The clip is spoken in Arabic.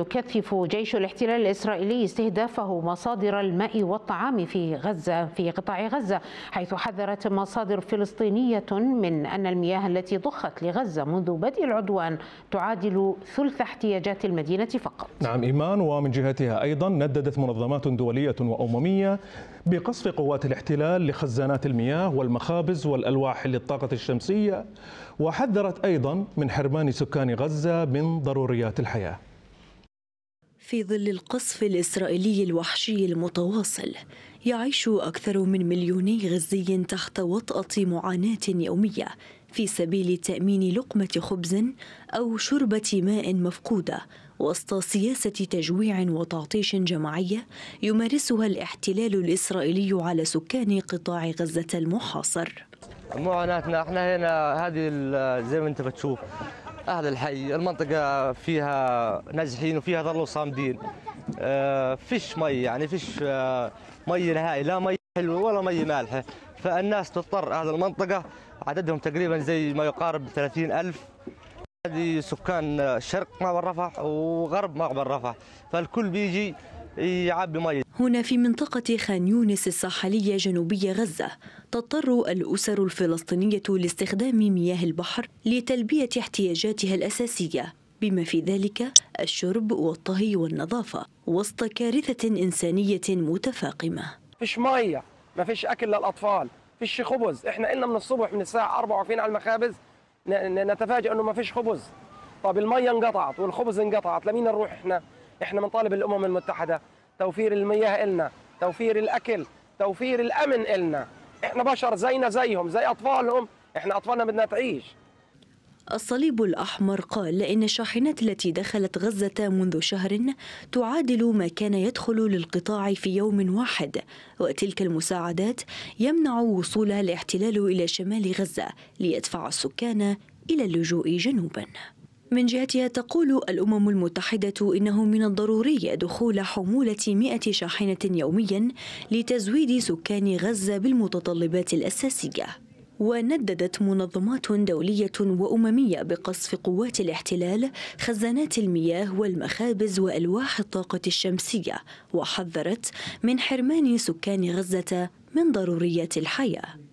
يكثف جيش الاحتلال الإسرائيلي استهدافه مصادر الماء والطعام في غزة في قطاع غزة حيث حذرت مصادر فلسطينية من أن المياه التي ضخت لغزة منذ بدء العدوان تعادل ثلث احتياجات المدينة فقط نعم إيمان ومن جهتها أيضا نددت منظمات دولية وأممية بقصف قوات الاحتلال لخزانات المياه والمخابز والألواح للطاقة الشمسية وحذرت أيضا من حرمان سكان غزة من ضروريات الحياة في ظل القصف الإسرائيلي الوحشي المتواصل يعيش أكثر من مليوني غزي تحت وطأة معاناة يومية في سبيل تأمين لقمة خبز أو شربة ماء مفقودة وسط سياسة تجويع وتعطيش جماعية يمارسها الاحتلال الإسرائيلي على سكان قطاع غزة المحاصر معاناتنا احنا هنا هذه زي ما انت بتشوف أهل الحي المنطقة فيها نازحين وفيها ظلوا صامدين آه، فيش مي يعني فيش آه، مي نهائي لا مي حلوة ولا مي مالحة فالناس تضطر أهل المنطقة عددهم تقريبا زي ما يقارب 30 ألف هذه سكان شرق معبر رفح وغرب معبر رفح فالكل بيجي يعبي مي هنا في منطقة خان يونس الساحلية جنوبية غزة تضطر الأسر الفلسطينية لاستخدام مياه البحر لتلبية احتياجاتها الأساسية بما في ذلك الشرب والطهي والنظافة وسط كارثة إنسانية متفاقمة فيش مية ما فيش أكل للأطفال فيش خبز إحنا إلنا من الصبح من الساعة 24 على المخابز نتفاجئ أنه ما فيش خبز طب المية انقطعت والخبز انقطعت لمين نروح إحنا احنا بنطالب الامم المتحده توفير المياه النا توفير الاكل توفير الامن النا احنا بشر زينا زيهم زي اطفالهم احنا اطفالنا بدنا تعيش الصليب الأحمر قال إن الشاحنات التي دخلت غزة منذ شهر تعادل ما كان يدخل للقطاع في يوم واحد وتلك المساعدات يمنع وصولها الاحتلال إلى شمال غزة ليدفع السكان إلى اللجوء جنوباً من جهتها تقول الأمم المتحدة إنه من الضروري دخول حمولة 100 شاحنة يوميا لتزويد سكان غزة بالمتطلبات الأساسية ونددت منظمات دولية وأممية بقصف قوات الاحتلال خزانات المياه والمخابز وألواح الطاقة الشمسية وحذرت من حرمان سكان غزة من ضروريات الحياة